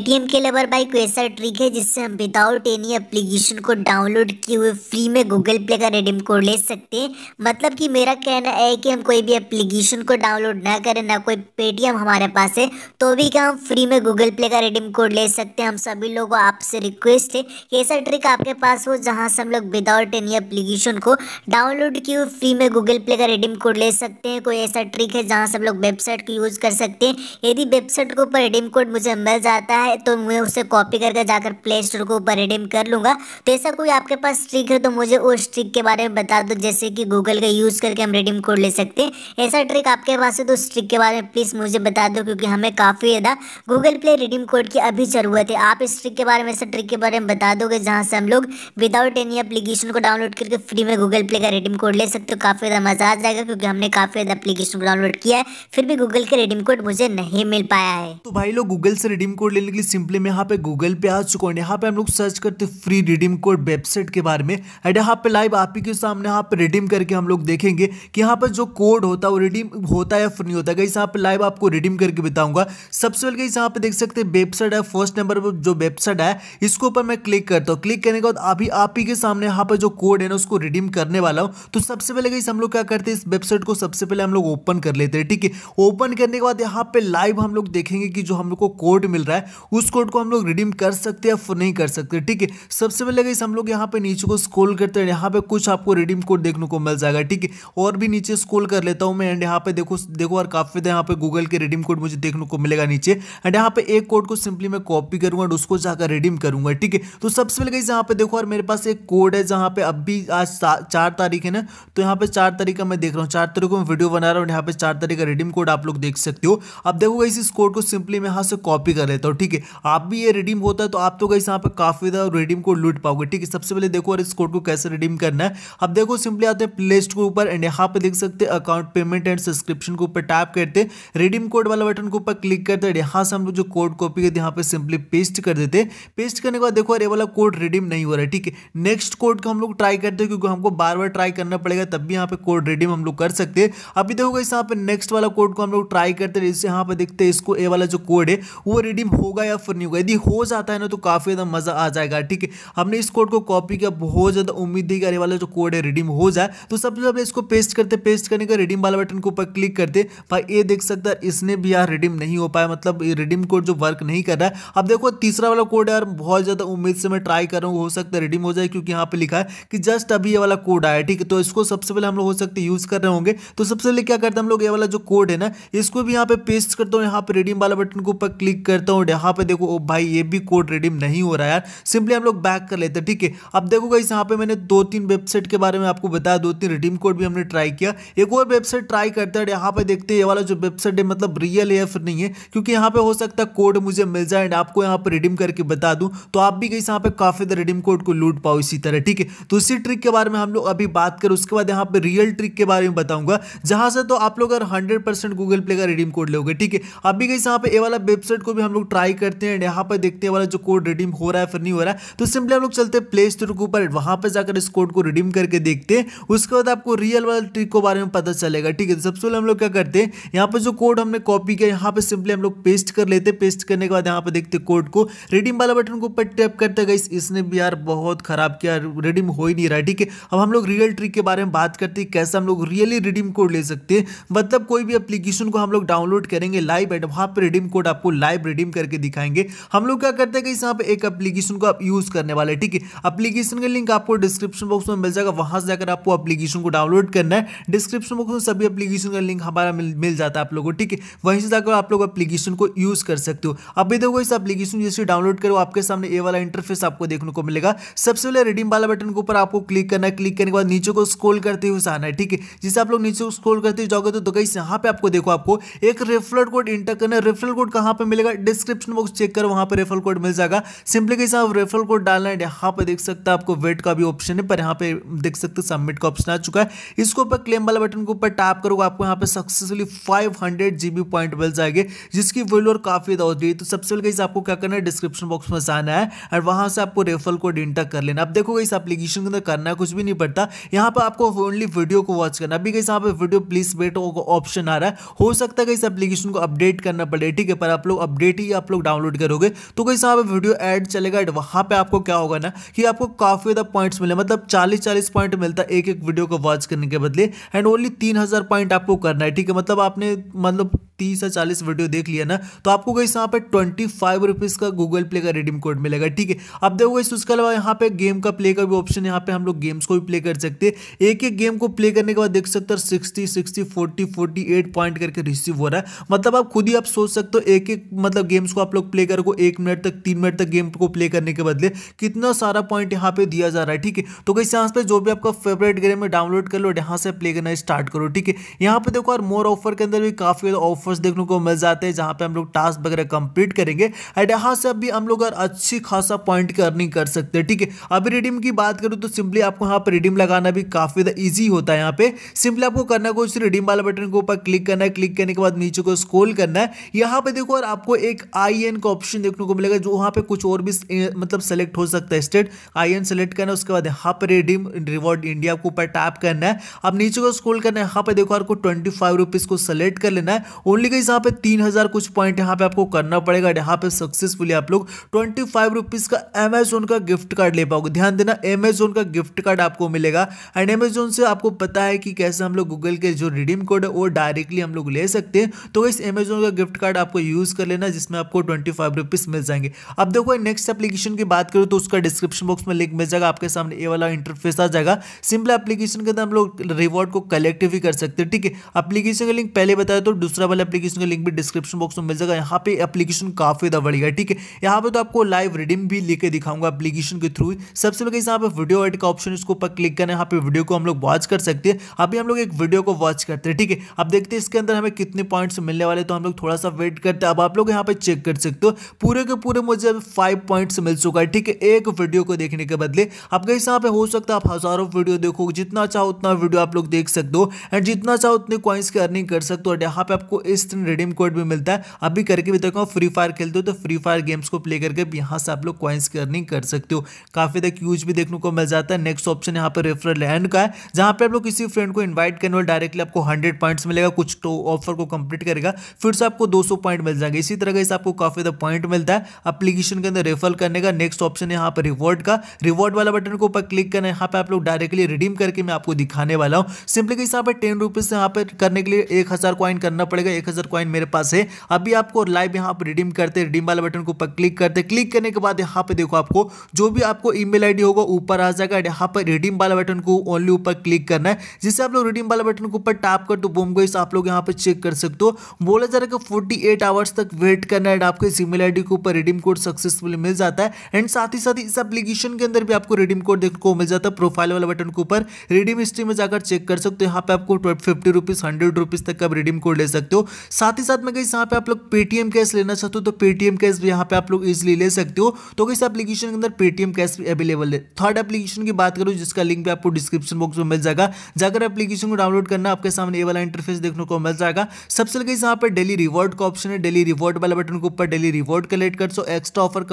Paytm के lover by को ऐसा ट्रिक है जिससे हम विदाउट एनी एप्लीकेशन को डाउनलोड किए हुए फ्री में गूगल प्ले का रिडीम कोड ले सकते हैं मतलब कि मेरा कहना है कि हम कोई भी एप्लीकेशन को डाउनलोड ना करें ना कोई पेटीएम हमारे पास है तो भी क्या हम फ्री में गूगल प्ले का रिडीम कोड ले सकते हैं हम सभी लोगों आपसे रिक्वेस्ट है कि ऐसा ट्रिक आपके पास हो जहाँ से हम लोग विदाउट एनी एप्लीकेशन को डाउनलोड किए हुए फ्री में गूगल प्ले का रिडीम कोड ले सकते हैं कोई ऐसा ट्रिक है जहाँ से हम लोग वेबसाइट को यूज़ कर सकते हैं यदि वेबसाइट के ऊपर रिडीम कोड मुझे मिल जाता है है तो मैं उसे कॉपी करके जाकर प्ले स्टोर के ऊपर रिडीम कर लूंगा तो ऐसा कोई आपके पास ट्रिक है तो मुझे उस ट्रिक के बारे में बता दो जैसे कि गूगल का यूज़ करके हम रिडीम कोड ले सकते हैं ऐसा ट्रिक आपके पास है तो उस ट्रिक के बारे में प्लीज़ मुझे बता दो क्योंकि हमें काफ़ी ज़्यादा गूगल प्ले रिडीम कोड की अभी ज़रूरत है आप इस ट्रिक के बारे में ऐसे ट्रिक के बारे में बता दोगे जहाँ से हम लोग विदाउट एनी एप्लीकेशन को डाउनलोड करके फ्री में गूगल प्ले का रिडीम कोड ले सकते हो काफ़ी ज़्यादा मज़ा आ जाएगा क्योंकि हमने काफ़ी ज़्यादा एप्लीकेशन को डाउनलोड किया है फिर भी गूगल के रिडीम कोड मुझे नहीं मिल पाया है तो भाई लोग गूगल से रिडीम कोड लेने के बेसिकली सिंपली मैं यहाँ पे गूगल पे आ चुका हूँ यहाँ पे हम लोग सर्च करते हैं फ्री रिडीम कोड वेबसाइट के बारे में एंड यहाँ पे लाइव आप ही के सामने यहाँ पे रिडीम करके हम लोग देखेंगे कि यहाँ पर जो कोड होता है वो रिडीम होता है या फ्री होता है कहीं यहाँ पे लाइव आपको रिडीम करके बताऊंगा सबसे पहले कहीं यहाँ पे देख सकते हैं वेबसाइट है फर्स्ट नंबर पर जो वेबसाइट है इसके ऊपर मैं क्लिक करता हूँ क्लिक करने के बाद अभी आप ही के सामने यहाँ पर जो कोड है ना उसको रिडीम करने वाला हूँ तो सबसे पहले कहीं हम लोग क्या करते हैं इस वेबसाइट को सबसे पहले हम लोग ओपन कर लेते हैं ठीक है ओपन करने के बाद यहाँ पे लाइव हम लोग देखेंगे कि जो हम लोग को कोड मिल रहा है उस कोड को हम लोग रिडीम कर सकते हैं या नहीं कर सकते ठीक है सबसे पहले गई हम लोग यहाँ पे नीचे को स्क्रोल करते हैं यहाँ पे कुछ आपको रिडीम कोड देखने को मिल जाएगा ठीक है और भी नीचे स्क्रोल कर लेता हूँ मैं एंड यहाँ पे देखो देखो और काफ़ी यहाँ पे गूगल के रिडीम कोड मुझे देखने को मिलेगा नीचे एंड यहाँ पे एक कोड को सिंपली मैं कॉपी करूंगा एंड उसको जाकर रिडीम करूंगा ठीक है तो सबसे पहले गई यहाँ पे देखो और मेरे पास एक कोड है जहाँ पे अभी आज चार तारीख है ना तो यहाँ पे चार तारीख का मैं देख रहा हूँ चार तारीख को मैं वीडियो बना रहा हूँ यहाँ पे चार तारीख का रिडीम कोड आप लोग देख सकते हो अब देखो इस कोड को सिंपली मैं यहाँ से कॉपी कर लेता हूँ ठीक ठीक है आप भी ये रिडीम होता है तो आप तो गई यहाँ पे काफ़ी ज़्यादा रिडीम कोड लूट पाओगे ठीक है सबसे पहले देखो और इस कोड को कैसे रिडीम करना है अब देखो सिंपली आते हैं प्ले स्टोर ऊपर एंड यहाँ पे देख सकते हैं अकाउंट पेमेंट एंड सब्सक्रिप्शन के ऊपर टैप करते रिडीम कोड वाला बटन के ऊपर क्लिक करते हैं यहाँ से हम लोग जो कोड कॉपी करते यहाँ पे सिंपली पेस्ट कर देते पेस्ट करने के बाद देखो ये वाला कोड रिडीम नहीं हो रहा है ठीक है नेक्स्ट कोड को हम लोग ट्राई करते हैं क्योंकि हमको बार बार ट्राई करना पड़ेगा तब भी यहाँ पे कोड रिडीम हम लोग कर सकते हैं अभी देखो इस यहाँ पे नेक्स्ट वाला कोड को हम लोग ट्राई करते हैं इससे यहाँ पे देखते हैं इसको ए वाला जो कोड है वो रिडीम होगा होगा या फिर नहीं होगा यदि हो जाता है ना तो काफ़ी ज़्यादा मज़ा आ जाएगा ठीक है हमने इस कोड को कॉपी किया बहुत ज़्यादा उम्मीद दी कि अरे वाला जो कोड है रिडीम हो जाए तो सबसे पहले इसको पेस्ट करते पेस्ट करने का रिडीम वाला बटन के ऊपर क्लिक करते भाई ये देख सकता है इसने भी यार रिडीम नहीं हो पाया मतलब रिडीम कोड जो वर्क नहीं कर रहा है अब देखो तीसरा वाला कोड यार बहुत ज़्यादा उम्मीद से मैं ट्राई कर रहा हूँ हो सकता है रिडीम हो जाए क्योंकि यहाँ पर लिखा है कि जस्ट अभी ये वाला कोड आया ठीक है तो इसको सबसे पहले हम लोग हो सकते यूज़ कर रहे होंगे तो सबसे पहले क्या करते हैं हम लोग ये वाला जो कोड है ना इसको भी यहाँ पे पेस्ट करता हूँ यहाँ पे रिडीम वाला बटन के ऊपर क्लिक करता हूँ यहाँ यहाँ पे देखो ओ भाई ये भी कोड रिडीम नहीं हो रहा यार सिंपली हम लोग बैक कर लेते हैं ठीक है अब देखो गाइस यहाँ पे मैंने दो तीन वेबसाइट के बारे में आपको बताया दो तीन रिडीम कोड भी हमने ट्राई किया एक और वेबसाइट ट्राई करते हैं यहाँ पे देखते हैं ये वाला जो वेबसाइट है मतलब रियल है या फिर नहीं है क्योंकि यहाँ पे हो सकता है कोड मुझे मिल जाए एंड आपको यहाँ पर रिडीम करके बता दूँ तो आप भी गाइस यहाँ पे काफ़ी देर रिडीम कोड को लूट पाओ इसी तरह ठीक है तो उसी ट्रिक के बारे में हम लोग अभी बात करें उसके बाद यहाँ पे रियल ट्रिक के बारे में बताऊंगा जहाँ से तो आप लोग अगर हंड्रेड गूगल प्ले का रिडीम कोड लोगे ठीक है अभी गाइस यहाँ पे ये वाला वेबसाइट को भी हम लोग ट्राई करते हैं यहाँ पर देखते हैं वाला जो कोड रिडीम हो रहा है फिर नहीं हो रहा है तो सिंपली हम लोग चलते हैं प्ले स्टोर के ऊपर वहाँ पर जाकर इस कोड को रिडीम करके देखते हैं उसके बाद आपको रियल वाला ट्रिक के बारे में पता चलेगा ठीक है तो सबसे पहले हम लोग क्या करते हैं यहाँ पर जो कोड हमने कॉपी किया यहाँ पर सिंपली हम लोग पेस्ट कर लेते हैं पेस्ट करने के बाद यहाँ पर देखते कोड को रिडीम वाला बटन के ऊपर टैप करते गई इसने भी यार बहुत ख़राब किया रिडीम हो ही नहीं रहा ठीक है अब हम लोग रियल ट्रिक के बारे में बात करते हैं कैसे हम लोग रियली रिडीम कोड ले सकते हैं मतलब कोई भी एप्लीकेशन को हम लोग डाउनलोड करेंगे लाइव एंड वहाँ पर रिडीम कोड आपको लाइव रिडीम करके दिखाएंगे हम लोग क्या करते हैं यहाँ पे एक एप्लीकेशन को आप यूज करने वाले ठीक है अप्लीकेशन का लिंक आपको डिस्क्रिप्शन बॉक्स में मिल जाएगा वहां से जाकर आपको अप्लीकेशन को डाउनलोड करना है डिस्क्रिप्शन बॉक्स में सभी अप्लीकेशन का लिंक हमारा मिल, जाता है आप लोगों को ठीक है वहीं से जाकर आप लोग अप्लीकेशन को यूज कर सकते हो अभी देखो इस अप्लीकेशन जैसे डाउनलोड करो आपके सामने ए वाला इंटरफेस आपको देखने को मिलेगा सबसे पहले रिडीम वाला बटन के ऊपर आपको क्लिक करना है क्लिक करने के बाद नीचे को स्क्रोल करते हुए आना है ठीक है जिससे आप लोग नीचे को स्क्रोल करते हुए जाओगे तो कहीं तो यहाँ पे आपको देखो आपको एक रेफरल कोड इंटर करना है रेफरल कोड कहाँ पर मिलेगा डिस्क्रिप्शन बॉक्स चेक कर वहां पर रेफरल कोड मिल जाएगा सिंपली कैसे आप रेफरल कोड डालना है यहां पर देख सकते हैं आपको वेट का भी ऑप्शन है पर यहां पर देख सकते सबमिट का ऑप्शन आ चुका है इसको ऊपर क्लेम वाला बटन के ऊपर टैप करोगे आपको यहाँ पर सक्सेसफुली फाइव हंड्रेड पॉइंट मिल जाएंगे जिसकी वैल्यू और काफ़ी ज़्यादा होती है तो सबसे पहले कैसे आपको क्या करना है डिस्क्रिप्शन बॉक्स में जाना है और वहां से आपको रेफरल कोड इंटर कर लेना अब देखोगे इस एप्लीकेशन के अंदर करना कुछ भी नहीं पड़ता यहाँ पर आपको ओनली वीडियो को वॉच करना अभी कैसे यहाँ पे वीडियो प्लीज बेटो ऑप्शन आ रहा है हो सकता है कि इस एप्लीकेशन को अपडेट करना पड़े ठीक है पर आप लोग अपडेट ही आप लोग डाउनलोड करोगे तो कहीं साहब वीडियो एड चलेगा वहाँ पर आपको क्या होगा ना कि आपको काफ़ी ज़्यादा पॉइंट्स मिले मतलब चालीस चालीस पॉइंट मिलता है एक एक वीडियो को वॉच करने के बदले एंड ओनली तीन हज़ार पॉइंट आपको करना है ठीक है मतलब आपने मतलब तीस या चालीस वीडियो देख लिया ना तो आपको गई यहाँ पे ट्वेंटी फाइव रुपीज़ का गूगल प्ले का रिडीम कोड मिलेगा ठीक है अब देखो गई उसके अलावा यहाँ पे गेम का प्ले का भी ऑप्शन यहाँ पे हम लोग गेम्स को भी प्ले कर सकते हैं एक एक गेम को प्ले करने के बाद देख सकते हैं sixty sixty forty forty eight point करके रिसीव हो रहा है मतलब आप खुद ही आप सोच सकते हो एक एक मतलब गेम्स को आप लोग प्ले करो एक मिनट तक तीन मिनट तक गेम को प्ले करने के बदले कितना सारा पॉइंट यहाँ पे दिया जा रहा है ठीक है तो कहीं यहाँ पे जो भी आपका फेवरेट गेम है डाउनलोड कर लो यहाँ से प्ले करना स्टार्ट करो ठीक है यहाँ पे देखो और मोर ऑफर के अंदर भी काफी ऑफर ऑफर्स देखने को मिल जाते हैं जहाँ पे हम लोग टास्क वगैरह कंप्लीट करेंगे एंड यहाँ से अभी हम लोग अच्छी खासा पॉइंट की अर्निंग कर सकते हैं ठीक है अभी रिडीम की बात करूँ तो सिंपली आपको यहाँ पर रिडीम लगाना भी काफ़ी ईजी होता है यहाँ पे सिंपली आपको करना कुछ रिडीम वाला बटन के ऊपर क्लिक करना है क्लिक करने के बाद नीचे को स्क्रोल करना है यहाँ पर देखो और आपको एक आई एन का ऑप्शन देखने को मिलेगा जो वहाँ पर कुछ और भी मतलब सेलेक्ट हो सकता है स्टेट आई एन सेलेक्ट करना है उसके बाद यहाँ पर रिडीम रिवॉर्ड इंडिया के ऊपर टैप करना है अब नीचे को स्क्रोल करना है यहाँ पर देखो आपको ट्वेंटी फाइव रुपीज़ को सेलेक्ट कर लेना है ओनली गई यहाँ पे तीन हजार कुछ पॉइंट यहाँ पे आपको करना पड़ेगा यहाँ पे सक्सेसफुली आप लोग ट्वेंटी फाइव रुपीज का एमेजोन का गिफ्ट कार्ड ले पाओगे ध्यान देना एमेजोन का गिफ्ट कार्ड आपको मिलेगा एंड एमेजोन से आपको पता है कि कैसे हम लोग गूगल के जो रिडीम कोड है वो डायरेक्टली हम लोग ले सकते हैं तो इस एमेजोन का गिफ्ट कार्ड आपको यूज कर लेना जिसमें आपको ट्वेंटी फाइव रुपीज मिल जाएंगे अब देखो नेक्स्ट एप्लीकेशन की बात करो तो उसका डिस्क्रिप्शन बॉक्स में लिंक मिल जाएगा आपके सामने ए वाला इंटरफेस आ जाएगा सिंपल एप्लीकेशन के अंदर हम लोग रिवॉर्ड को कलेक्ट भी कर सकते हैं ठीक है एप्लीकेशन का लिंक पहले बताया तो दूसरा वाला एप्लीकेशन का लिंक भी डिस्क्रिप्शन बॉक्स में मिल जाएगा यहाँ पे एप्लीकेशन काफ़ी बढ़िया है ठीक है यहाँ पे तो आपको लाइव रिडीम भी लेके दिखाऊंगा एप्लीकेशन के थ्रू सबसे पहले यहाँ पे वीडियो एड का ऑप्शन इसको ऊपर क्लिक करना है यहाँ पे वीडियो को हम लोग वॉच कर सकते हैं अभी हम लोग एक वीडियो को वॉच करते हैं ठीक है अब देखते हैं इसके अंदर हमें कितने पॉइंट्स मिलने वाले तो हम लोग थोड़ा सा वेट करते हैं अब आप लोग यहाँ पे चेक कर सकते हो पूरे के पूरे मुझे फाइव पॉइंट्स मिल चुका है ठीक है एक वीडियो को देखने के बदले अब कहीं यहाँ पे हो सकता है आप हज़ारों वीडियो देखो जितना चाहो उतना वीडियो आप लोग देख सकते हो एंड जितना चाहो उतने कॉइन्स की अर्निंग कर सकते हो और यहाँ पे आपको इंस्टेंट रिडीम कोड भी मिलता है अभी करके भी देखो फ्री फायर खेलते हो तो फ्री फायर गेम्स को प्ले करके भी यहाँ से आप लोग कॉइन्स की अर्निंग कर सकते हो काफ़ी तक यूज भी देखने को मिल जाता है नेक्स्ट ऑप्शन यहाँ पर रेफरल एंड का है जहाँ पर आप लोग किसी फ्रेंड को इन्वाइट करने वाले डायरेक्टली आपको हंड्रेड पॉइंट्स मिलेगा कुछ तो ऑफर को कंप्लीट करेगा फिर से आपको दो पॉइंट मिल जाएंगे इसी तरह से आपको काफ़ी ज़्यादा पॉइंट मिलता है अप्लीकेशन के अंदर रेफर करने का नेक्स्ट ऑप्शन यहाँ पर रिवॉर्ड का रिवॉर्ड वाला बटन के ऊपर क्लिक करना यहाँ पर आप लोग डायरेक्टली रिडीम करके मैं आपको दिखाने वाला हूँ सिंपली के हिसाब से टेन रुपीज़ यहाँ पर करने के लिए एक हज़ार कॉइन करना पड़ेगा एक हज़ार क्वाइन मेरे पास है अभी आपको लाइव यहाँ पर रिडीम करते रिडीम वाले बटन को क्लिक करते क्लिक करने के बाद यहाँ पे देखो आपको जो भी आपको ईमेल आईडी होगा ऊपर आ जाएगा यहाँ पर रिडीम वाला बटन को ओनली ऊपर क्लिक करना है जिससे आप लोग रिडीम वाला बटन के ऊपर टाप कर दो बोम गई आप लोग यहाँ पर चेक कर सकते हो बोला जा रहा है कि फोर्टी आवर्स तक वेट करना है आपको इस ईमेल आईडी के ऊपर रिडीम कोड सक्सेसफुल मिल जाता है एंड साथ ही साथ इस एप्लीकेशन के अंदर भी आपको रिडीम कोड देखने को मिल जाता है प्रोफाइल वाला बटन के ऊपर रिडीम हिस्ट्री में जाकर चेक कर सकते हो यहाँ पे आपको फिफ्टी रुपीज़ हंड्रेड रुपीज़ तक का रिडीम कोड ले सकते हो साथ ही साथ में कहीं यहाँ पे आप लोग पेटीएम कैश लेना चाहते हो तो पेटीएम कैश भी यहाँ पे आप लोग इजिली ले सकते हो तो किस एप्लीकेशन के अंदर पेटीएम कैश भी अवेलेबल है थर्ड एप्लीकेशन की बात करूँ जिसका लिंक भी आपको डिस्क्रिप्शन बॉक्स में मिल जाएगा जाकर एप्लीकेशन को डाउनलोड करना आपके सामने ये वाला इंटरफेस देखने को मिल जाएगा सबसे लगे यहाँ पर डेली रिवॉर्ड का ऑप्शन है डेली रिवॉर्ड वाला बटन के ऊपर डेली रिवॉर्ड कलेक्ट कर सो एक्स्ट्रा ऑफर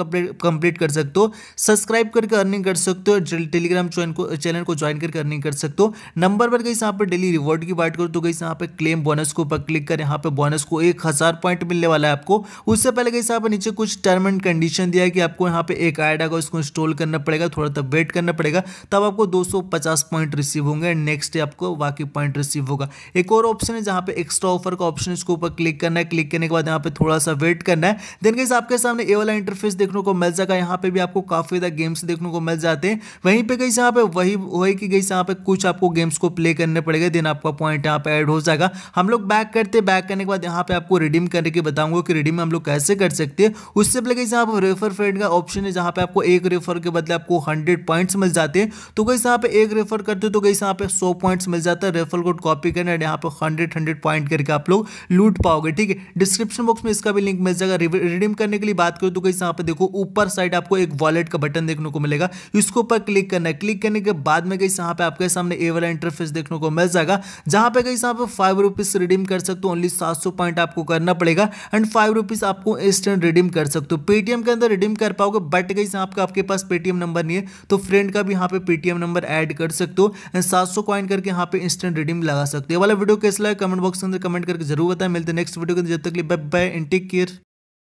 कंप्लीट कर सकते हो सब्सक्राइब करके अर्निंग कर सकते हो टेलीग्राम चैनल को ज्वाइन करके अर्निंग कर सकते हो नंबर पर गई यहाँ पर डेली रिवॉर्ड की बात करो तो गई यहाँ पर क्लेम बोनस को ऊपर क्लिक कर यहाँ पर पे बोनस को एक हज़ार पॉइंट मिलने वाला है आपको उससे पहले कहीं साहब नीचे कुछ टर्म एंड कंडीशन दिया है कि आपको यहाँ पे एक ऐड आएगा इसको इंस्टॉल करना पड़ेगा थोड़ा सा वेट करना पड़ेगा तब आपको 250 पॉइंट रिसीव होंगे एंड नेक्स्ट डे आपको बाकी पॉइंट रिसीव होगा एक और ऑप्शन है जहाँ पे एक्स्ट्रा ऑफर का ऑप्शन इसके ऊपर क्लिक करना है क्लिक करने के बाद यहाँ पे थोड़ा सा वेट करना है देन कहीं आपके सामने ए वाला इंटरफेस देखने को मिल जाएगा यहाँ पे भी आपको काफ़ी ज़्यादा गेम्स देखने को मिल जाते हैं वहीं पर कहीं यहाँ पे वही वही कि कैसे यहाँ पे कुछ आपको गेम्स को प्ले करने पड़ेगा देन आपका पॉइंट यहाँ पे ऐड हो जाएगा हम लोग बैक करते बैक करने के बाद यहाँ पे आपको रिडीम करने के बताऊंगा कि रिडीम हम लोग कैसे कर सकते हैं उससे पहले कहीं आप रेफर फ्रेंड का ऑप्शन है जहाँ पे आपको एक रेफर के बदले आपको हंड्रेड पॉइंट्स मिल जाते हैं तो कहीं यहाँ पे एक रेफर करते हो तो कहीं यहाँ पे सौ पॉइंट्स मिल जाता है रेफर कोड कॉपी करने और यहाँ पे हंड्रेड हंड्रेड पॉइंट करके आप लोग लूट पाओगे ठीक है डिस्क्रिप्शन बॉक्स में इसका भी लिंक मिल जाएगा रिडीम करने के लिए बात करो तो कहीं यहाँ पे देखो ऊपर साइड आपको एक वॉलेट का बटन देखने को मिलेगा इसके ऊपर क्लिक करना है क्लिक करने के बाद में कहीं यहाँ पे आपके सामने ए वाला इंटरफेस देखने को मिल जाएगा जहाँ पे कहीं यहाँ पे फाइव रुपीज रिडीम कर सकते हो ओनली सात सौ पॉइंट आपको करना पड़ेगा एंड फाइव रुपीज़ आपको इंस्टेंट रिडीम कर सकते हो पेटीएम के अंदर रिडीम कर पाओगे बट गई आपका आपके पास पेटीएम नंबर नहीं है तो फ्रेंड का भी यहाँ पे पेटीएम नंबर ऐड कर सकते हो एंड सात सौ कॉइन करके यहाँ पे इंस्टेंट रिडीम लगा सकते हो वाला वीडियो कैसा लगा कमेंट बॉक्स के अंदर कमेंट करके जरूर बताएं मिलते नेक्स्ट वीडियो के अंदर जब तक लिए bye bye and take care